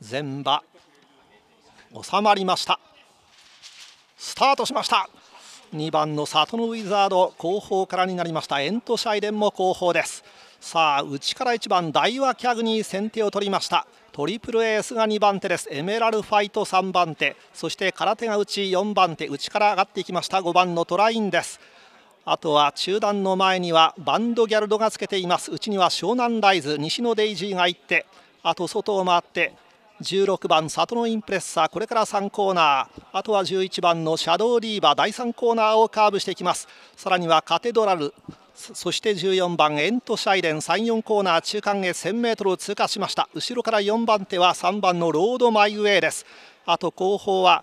全場収まりましたスタートしました2番の里のウィザード後方からになりましたエントシャイデンも後方ですさあ内から1番ダイワキャグに先手を取りましたトリプルエースが2番手ですエメラルファイト3番手そして空手が内4番手内から上がっていきました5番のトラインですあとは中段の前にはバンドギャルドがつけていますうちには湘南ライズ西のデイジーが行ってあと外を回って16番里のインプレッサーこれから3コーナーあとは11番のシャドーリーバー第3コーナーをカーブしていきますさらにはカテドラルそして14番エントシャイレン34コーナー中間へ 1000m を通過しました後ろから4番手は3番のロードマイウェイですあと後方は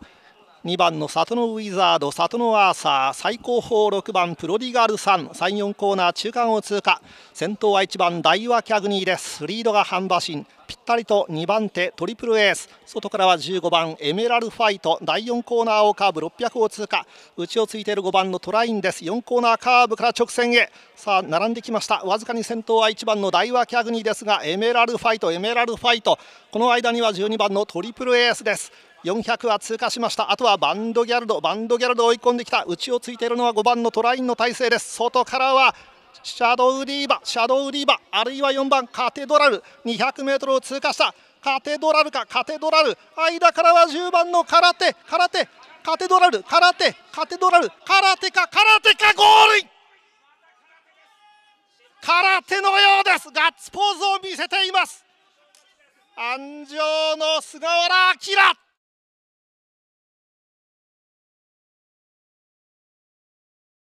2番の里のウィザード、里のアーサー、最高峰6番プロディガルさん、3、4コーナー中間を通過、先頭は1番ダイワキャグニーです、リードが半馬身、ったりと2番手トリプルエース外からは15番エメラルファイト第4コーナーをカーブ600を通過内をついている5番のトラインです4コーナーカーブから直線へさあ並んできましたわずかに先頭は1番のダイワキャグニですがエメラルファイトエメラルファイトこの間には12番のトリプルエースです400は通過しましたあとはバンドギャルドバンドギャルド追い込んできた内をついているのは5番のトラインの体勢です外からはシャドウリーバシャドウリーバあるいは4番カテドラル 200m を通過したカテドラルかカテドラル間からは10番の空手空手カテドラル空手カテドラル空手か空手かゴール空手のようですガッツポーズを見せています安城の菅原明